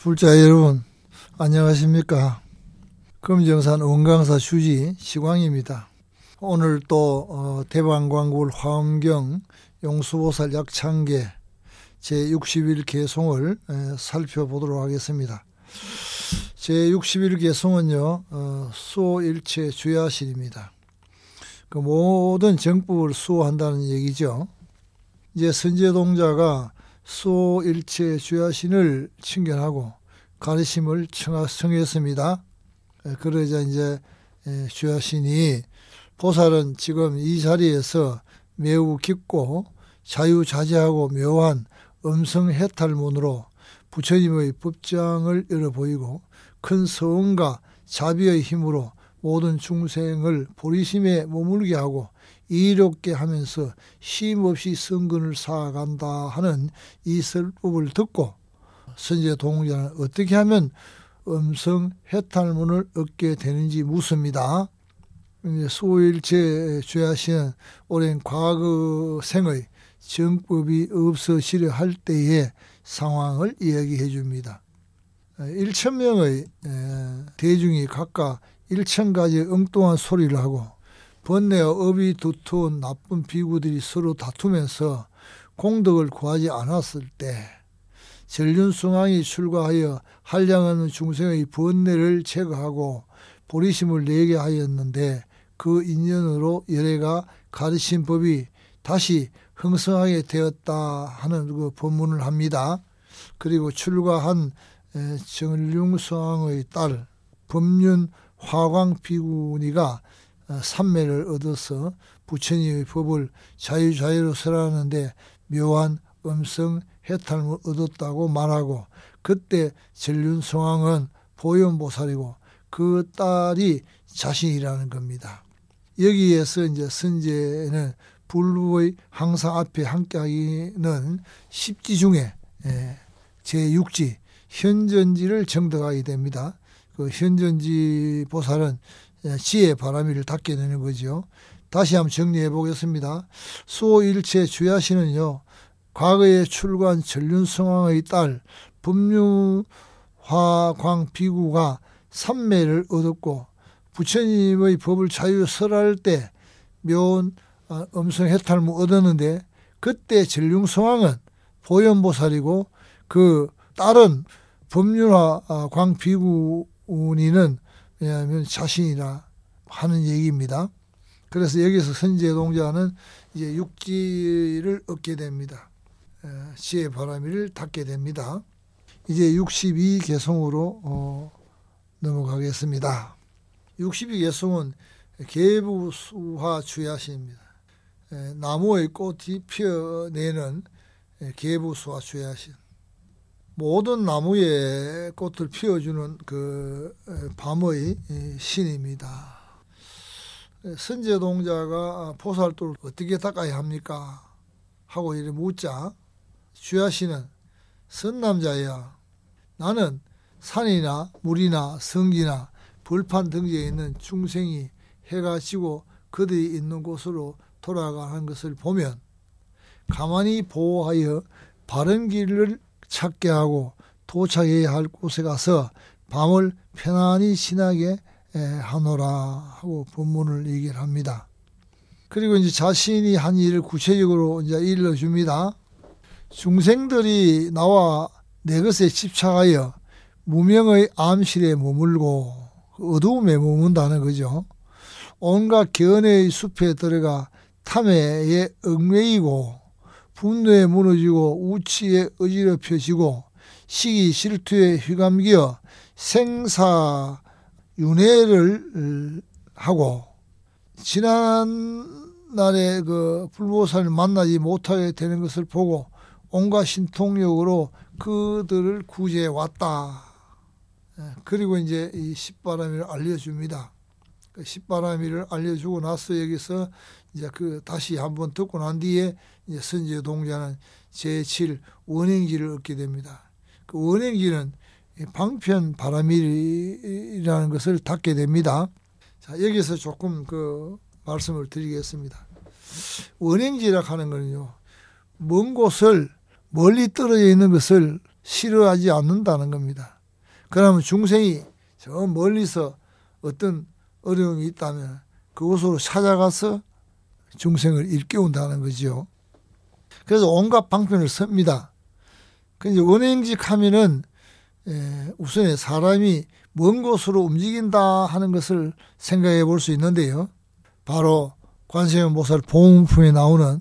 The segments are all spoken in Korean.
불자 여러분 안녕하십니까 금정산 원강사 휴지 시광입니다 오늘 또 어, 대방광굴 화엄경 용수보살 약창계 제61개 송을 살펴보도록 하겠습니다 제61개 송은요 어, 호일체 주야실입니다 그 모든 정법을 수호한다는 얘기죠 이제 선제동자가 소일체 주야신을 칭견하고 가르침을 청했습니다. 하성 예, 그러자 이제 주야신이 예, 보살은 지금 이 자리에서 매우 깊고 자유자재하고 묘한 음성 해탈문으로 부처님의 법장을 열어보이고 큰 서원과 자비의 힘으로 모든 중생을 보리심에 머물게 하고 이롭게 하면서 쉼없이 성근을 쌓아간다 하는 이 설법을 듣고 선제 동자는 어떻게 하면 음성 해탈문을 얻게 되는지 묻습니다. 소일제 주야시는 오랜 과거 생의 정법이 없어지려 할 때의 상황을 이야기해 줍니다. 1천명의 대중이 각각 1천가지 엉뚱한 소리를 하고 번뇌와 업이 두터운 나쁜 비구들이 서로 다투면서 공덕을 구하지 않았을 때전륜숭왕이 출가하여 한량하는 중생의 번뇌를 제거하고 보리심을 내게 하였는데 그 인연으로 열애가 가르친 법이 다시 흥성하게 되었다 하는 그법문을 합니다. 그리고 출가한 전륜성왕의딸 법륜 화광비구니가 어, 삼매를 얻어서 부처님의 법을 자유자유로 설하는데 묘한 음성 해탈을 얻었다고 말하고 그때 전륜성왕은 보현보살이고 그 딸이 자신이라는 겁니다. 여기에서 이제 선제는 불부의 항상 앞에 함께하기는 십지 중에 예, 제6지 현전지를 정덕하게 됩니다. 그 현전지 보살은 예, 지혜의 바람이를 닫게 되는 거지요. 다시 한번 정리해 보겠습니다. 수호일체 주야시는요. 과거의 출관 전륜성왕의 딸 법륜화광 비구가 삼매를 얻었고 부처님의 법을 자유 설할 때 묘원 음성 아, 해탈무 얻었는데 그때 전륜성왕은 보현보살이고 그 딸은 법륜화 광비구니는 왜냐하면 자신이라 하는 얘기입니다. 그래서 여기서 선제동자는 이제 육지를 얻게 됩니다. 지의 바람이를 닦게 됩니다. 이제 62 개성으로 어, 넘어가겠습니다. 62 개성은 개부수화 주야시입니다. 나무의 꽃이 피어내는 개부수화 주야시. 모든 나무에 꽃을 피워주는 그 밤의 신입니다. 선제동자가 포살도를 어떻게 닦아야 합니까? 하고 이래 묻자 주야씨는 선남자야 나는 산이나 물이나 성기나 불판 등지에 있는 중생이 해가 지고 그들이 있는 곳으로 돌아가는 것을 보면 가만히 보호하여 바른 길을 찾게 하고 도착해야 할 곳에 가서 밤을 편안히 신하게 하노라 하고 본문을 얘기를 합니다. 그리고 이제 자신이 한 일을 구체적으로 이제 일러줍니다. 중생들이 나와 내 것에 집착하여 무명의 암실에 머물고 그 어두움에 머문다는 거죠. 온갖 견해의 숲에 들어가 탐해 얽매이고 분노에 무너지고 우치에 어지럽혀지고 시기 실투에휘감겨 생사 윤회를 어, 하고 지난 날에 그불보살을 만나지 못하게 되는 것을 보고 온갖 신통력으로 그들을 구제해 왔다. 예, 그리고 이제 이 십바람이를 알려줍니다. 그 십바람이를 알려주고 나서 여기서 이제 그 다시 한번 듣고 난 뒤에 선지의 동자는 제7 원행지를 얻게 됩니다. 그 원행기는 방편 바람이라는 것을 닦게 됩니다. 자, 여기서 조금 그 말씀을 드리겠습니다. 원행지라 하는 거는요, 먼 곳을 멀리 떨어져 있는 것을 싫어하지 않는다는 겁니다. 그러면 중생이 저 멀리서 어떤 어려움이 있다면 그곳으로 찾아가서 중생을 일깨운다는 거지 그래서 온갖 방편을 씁니다. 근데 은행직 하면은 우선에 사람이 먼 곳으로 움직인다 하는 것을 생각해 볼 수 있는데요. 바로 관세음 보살 보험품에 나오는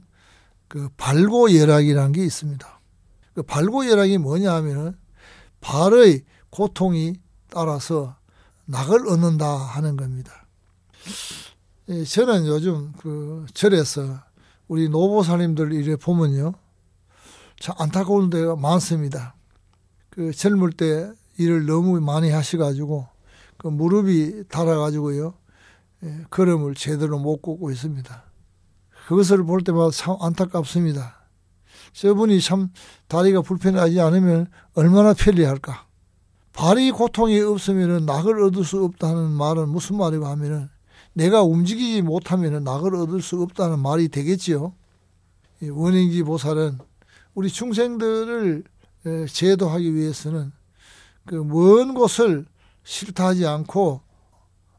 그 발고열락이라는 게 있습니다. 그 발고열락이 뭐냐 하면은 발의 고통이 따라서 낙을 얻는다 하는 겁니다. 저는 요즘 그 절에서 우리 노보사님들 이래 보면요. 참 안타까운 데가 많습니다. 그 젊을 때 일을 너무 많이 하셔가지고 그 무릎이 달아가지고요. 예, 걸음을 제대로 못 걷고 있습니다. 그것을 볼 때마다 참 안타깝습니다. 저분이 참 다리가 불편하지 않으면 얼마나 편리할까. 발이 고통이 없으면 낙을 얻을 수 없다는 말은 무슨 말이고 하면은 내가 움직이지 못하면 낙을 얻을 수 없다는 말이 되겠지요. 원행지 보살은 우리 충생들을 제도하기 위해서는 그 먼 곳을 싫다 하지 않고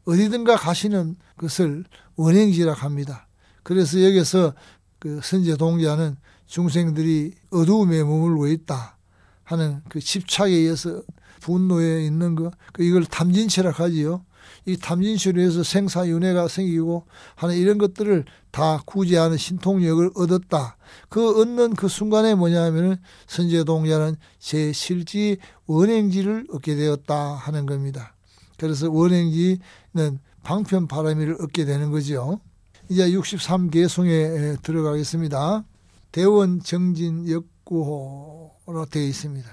어디든가 가시는 것을 원행지라 합니다. 그래서 여기서 그 선제 동자는 중생들이 어두움에 머물고 있다 하는 그 집착에 의해서 분노에 있는 거, 그 이걸 탐진치라 하지요. 이 탐진실에 의해서 생사윤회가 생기고 하는 이런 것들을 다 구제하는 신통력을 얻었다. 그 얻는 그 순간에 뭐냐 하면은 선제동자는 제 실지 원행지를 얻게 되었다 하는 겁니다. 그래서 원행지는 방편바람이를 얻게 되는 거지요. 이제 63개송에 들어가겠습니다. 대원 정진 역구호로 되어 있습니다.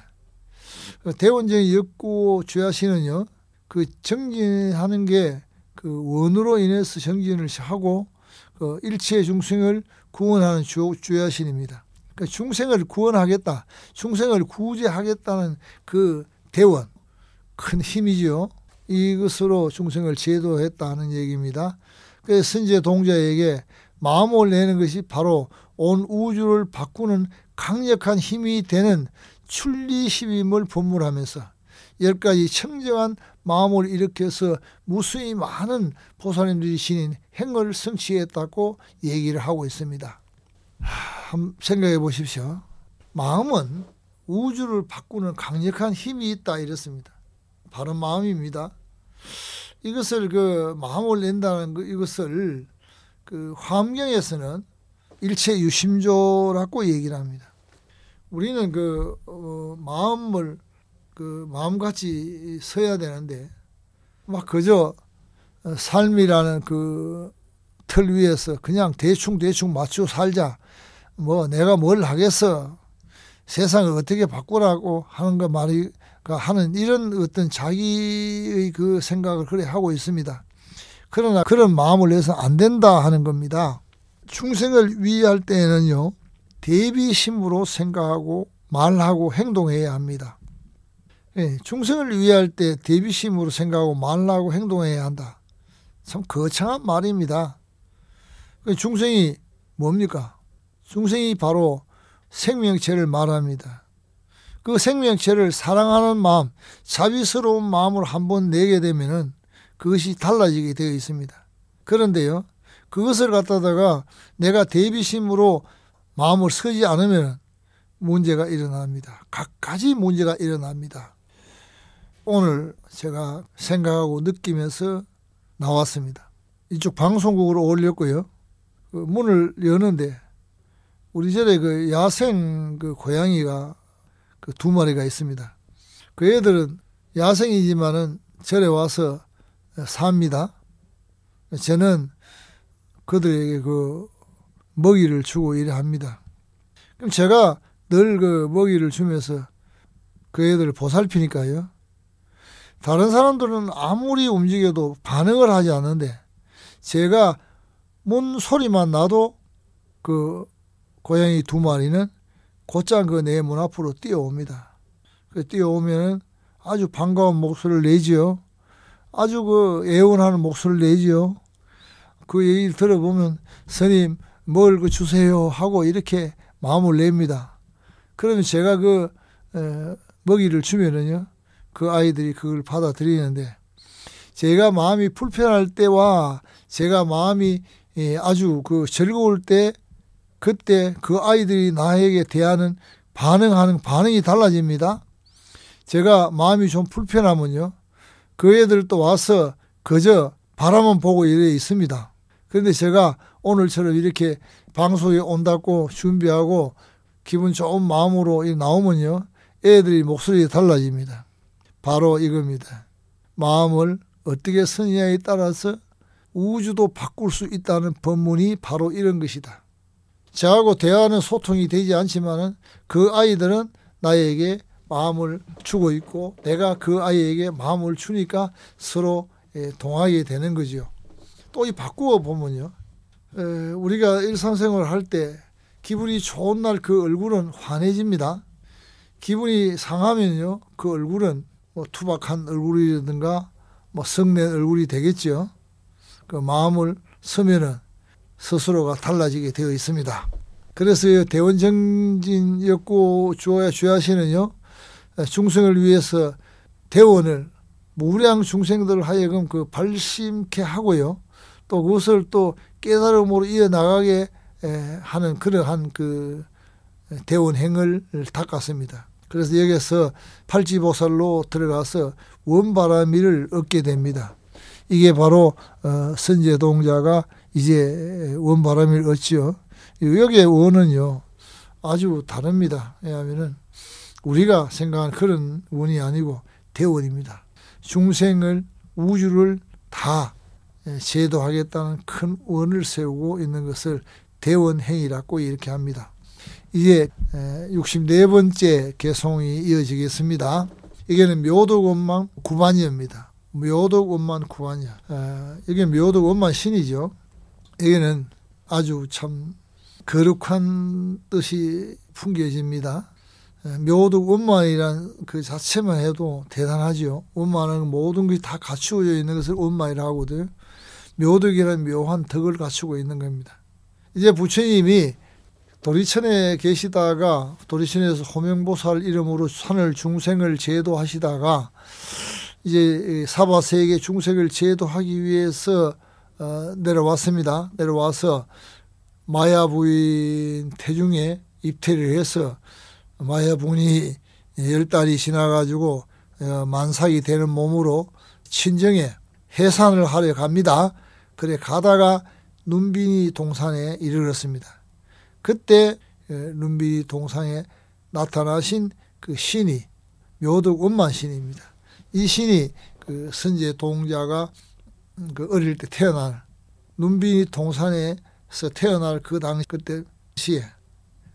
그 대원정 역구 주야시는요. 그 정진하는 게 그 원으로 인해서 정진을 하고 그 일체 의 중생을 구원하는 주, 주야 신입니다. 그러니까 중생을 구원하겠다, 중생을 구제하겠다는 그 대원, 큰힘이지 이것으로 중생을 제도했다는 얘기입니다. 그 선제 동자에게 마음을 내는 것이 바로 온 우주를 바꾸는 강력한 힘이 되는 출리심임을 본물하면서 열 가지 청정한 마음을 일으켜서 무수히 많은 보살님들이 신인 행을 성취했다고 얘기를 하고 있습니다. 한번 생각해 보십시오. 마음은 우주를 바꾸는 강력한 힘이 있다 이랬습니다. 바로 마음입니다. 이것을 그 마음을 낸다는 그 이것을 그 화엄경에서는 일체 유심조라고 얘기를 합니다. 우리는 그 어, 마음을 그 마음같이 서야 되는데 막 그저 어, 삶이라는 그 틀 위에서 그냥 대충 대충 맞추어 살자. 뭐 내가 뭘 하겠어. 세상을 어떻게 바꾸라고 하는 거 말이 하는 이런 어떤 자기의 그 생각을 그래 하고 있습니다. 그러나 그런 마음을 내서 안 된다 하는 겁니다. 충생을 위할 때에는요, 대비심으로 생각하고 말하고 행동해야 합니다. 예, 중생을 위할 때 대비심으로 생각하고 말라고 행동해야 한다. 참 거창한 말입니다. 중생이 그 뭡니까? 중생이 바로 생명체를 말합니다. 그 생명체를 사랑하는 마음, 자비스러운 마음을 한번 내게 되면은 그것이 달라지게 되어 있습니다. 그런데요, 그것을 갖다다가 내가 대비심으로 마음을 쓰지 않으면 문제가 일어납니다. 갖가지 문제가 일어납니다. 오늘 제가 생각하고 느끼면서 나왔습니다. 이쪽 방송국으로 올렸고요. 그 문을 여는데 우리 절에 그 야생 그 고양이가 그 두 마리가 있습니다. 그 애들은 야생이지만은 절에 와서 삽니다. 저는 그들에게 그 먹이를 주고 일합니다. 그럼 제가 늘 그 먹이를 주면서 그 애들을 보살피니까요. 다른 사람들은 아무리 움직여도 반응을 하지 않는데 제가 뭔 소리만 나도 그 고양이 두 마리는 곧장 그 내 문 앞으로 뛰어옵니다. 그 뛰어오면 아주 반가운 목소리를 내지요. 아주 그 애원하는 목소리를 내지요. 그 얘기를 들어보면 스님 뭘 그 주세요 하고 이렇게 마음을 냅니다. 그러면 제가 그 먹이를 주면은요. 그 아이들이 그걸 받아들이는데 제가 마음이 불편할 때와 제가 마음이 예, 아주 그 즐거울 때 그때 그 아이들이 나에게 대하는 반응하는 반응이 달라집니다. 제가 마음이 좀 불편하면요. 그 애들 도 와서 그저 바라만 보고 이래 있습니다. 그런데 제가 오늘처럼 이렇게 방송에 온다고 준비하고 기분 좋은 마음으로 나오면요. 애들이 목소리 달라집니다. 바로 이겁니다. 마음을 어떻게 쓰느냐에 따라서 우주도 바꿀 수 있다는 법문이 바로 이런 것이다. 저하고 대화는 소통이 되지 않지만 그 아이들은 나에게 마음을 주고 있고 내가 그 아이에게 마음을 주니까 서로 예, 동하게 되는 거죠. 또 이 바꾸어 보면요. 우리가 일상생활 할때 기분이 좋은 날 그 얼굴은 환해집니다. 기분이 상하면요. 그 얼굴은 뭐 투박한 얼굴이든가뭐 성낸 얼굴이 되겠죠. 그 마음을 서면은 스스로가 달라지게 되어 있습니다. 그래서 대원정진 역고 주어야 주야시는요 중생을 위해서 대원을 무량 중생들 하여금 그 발심케 하고요 또 그것을 또 깨달음으로 이어나가게 하는 그러한 그 대원행을 닦았습니다. 그래서 여기서 팔지보살로 들어가서 원바라미를 얻게 됩니다. 이게 바로 어, 선제동자가 이제 원바람을 얻지 여기에 원은요 아주 다릅니다. 왜냐하면 우리가 생각한 그런 원이 아니고 대원입니다. 중생을 우주를 다 예, 제도하겠다는 큰 원을 세우고 있는 것을 대원행위라고 이렇게 합니다. 이에 64번째 개송이 이어지겠습니다. 이게는 묘도원만 구만이입니다. 묘도원만 구만이. 이게 묘도원만 신이죠. 이게는 아주 참 거룩한 뜻이 풍겨집니다. 묘도 원만이란 그 자체만 해도 대단하지 원만은 모든 것이 다 갖추어져 있는 것을 원만이라고 하거든. 묘덕이란 묘한 덕을 갖추고 있는 겁니다. 이제 부처님이 도리천에 계시다가 도리천에서 호명보살 이름으로 산을 중생을 제도하시다가 이제 사바 세계 중생을 제도하기 위해서 어, 내려왔습니다. 내려와서 마야 부인 태중에 입퇴를 해서 마야 부인이 열 달이 지나가지고 어, 만삭이 되는 몸으로 친정에 해산을 하려 갑니다. 그래 가다가 눈빈이 동산에 이르렀습니다. 그때 룸비니 동상에 나타나신 그 신이 묘덕 원만 신입니다. 이 신이 그 선제 동자가 음, 그 어릴 때 태어날 눈비니 동산에서 태어날 그 당시 그때 시에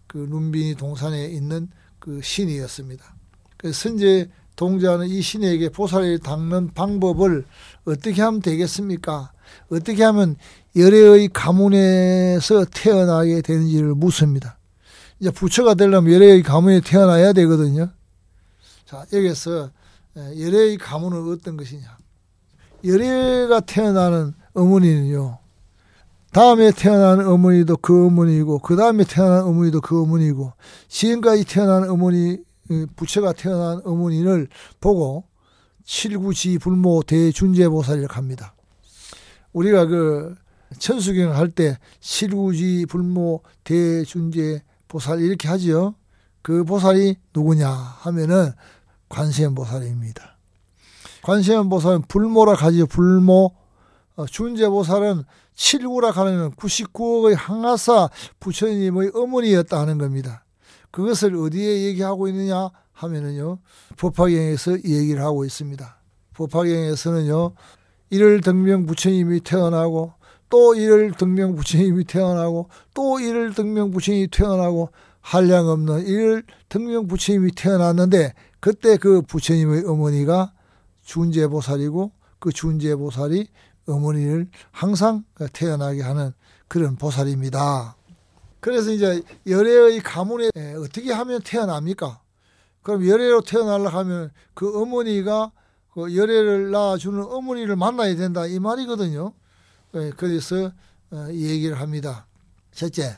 그 눈비니 동산에 있는 그 신이었습니다. 그 선제 동자는 이 신에게 보살을 닦는 방법을 어떻게 하면 되겠습니까? 어떻게 하면 열애의 가문에서 태어나게 되는지를 묻습니다. 이제 부처가 되려면 열애의 가문에 태어나야 되거든요. 자, 여기서 열애의 가문은 어떤 것이냐. 열애가 태어나는 어머니는요. 다음에 태어난 어머니도 그어머니고그 다음에 태어난 어머니도 그어머니고 지금까지 태어난 어머니 부처가 태어난 어머니를 보고 칠구지 불모 대준재보살을 갑니다. 우리가 그 천수경 할 때 칠구지 불모 대준재보살 이렇게 하지그 보살이 누구냐 하면은 관세음보살입니다. 관세음보살은 불모라 가지요. 불모 어, 준재보살은 칠구라 하는 99억의 항아사 부처님의 어머니였다 하는 겁니다. 그것을 어디에 얘기하고 있느냐 하면은요. 법화경에서 얘기를 하고 있습니다. 법화경에서는요. 이를 등명 부처님이 태어나고 또 이를 등명 부처님이 태어나고 또 이를 등명 부처님이 태어나고 한량 없는 이를 등명 부처님이 태어났는데 그때 그 부처님의 어머니가 준재보살이고 그 준재보살이 어머니를 항상 태어나게 하는 그런 보살입니다. 그래서 이제 열애의 가문에 예, 어떻게 하면 태어납니까? 그럼 열애로 태어나려고 하면 그 어머니가 그 열애를 낳아주는 어머니를 만나야 된다 이 말이거든요. 예, 그래서 어, 이 얘기를 합니다. 첫째,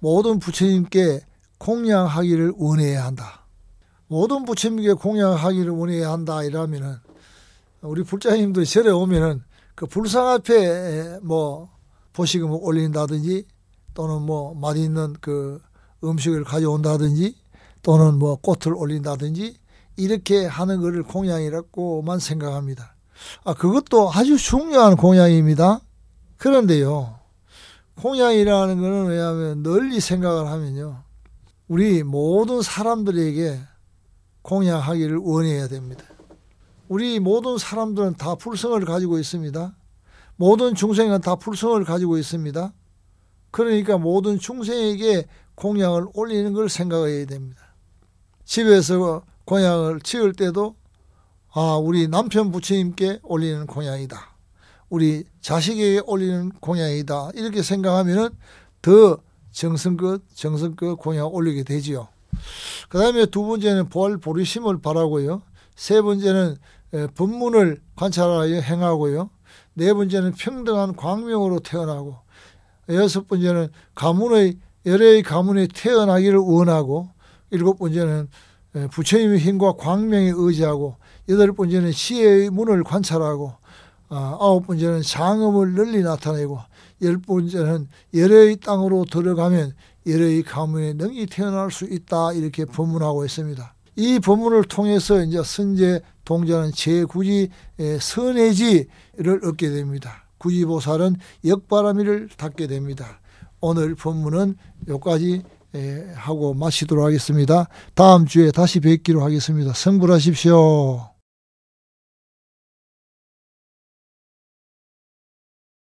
모든 부처님께 공양하기를 원해야 한다. 모든 부처님께 공양하기를 원해야 한다 이러면은 우리 불자님들 절에 오면은 그 불상 앞에 뭐보시금 올린다든지 또는 뭐 맛있는 그 음식을 가져온다든지 또는 뭐 꽃을 올린다든지 이렇게 하는 것을 공양이라고만 생각합니다. 아, 그것도 아주 중요한 공양입니다. 그런데요. 공양이라는 것은 왜냐하면 널리 생각을 하면요. 우리 모든 사람들에게 공양하기를 원해야 됩니다. 우리 모든 사람들은 다 불성을 가지고 있습니다. 모든 중생은 다 불성을 가지고 있습니다. 그러니까 모든 중생에게 공양을 올리는 걸 생각해야 됩니다. 집에서 공양을 치울 때도 아, 우리 남편 부처님께 올리는 공양이다. 우리 자식에게 올리는 공양이다. 이렇게 생각하면더 정성껏 정성껏 공양 올리게 되지요. 그다음에 두 번째는 보활 보리심을 바라고요. 세 번째는 법문을 관찰하여 행하고요. 네 번째는 평등한 광명으로 태어나고 여섯 번째는 가문의 열의 가문이 태어나기를 원하고 일곱 번째는 부처님의 힘과 광명에 의지하고 여덟 번째는 시의 문을 관찰하고 아, 아홉 번째는 장엄을 널리 나타내고 열 번째는 열의 땅으로 들어가면 열의 가문에 능히 태어날 수 있다 이렇게 법문하고 있습니다. 이 법문을 통해서 이제 선제 동자는 제구지 선의지를 얻게 됩니다. 구지보살은 역바람이를 닦게 됩니다. 오늘 본문은 여기까지 하고 마치도록 하겠습니다. 다음 주에 다시 뵙기로 하겠습니다. 성불하십시오.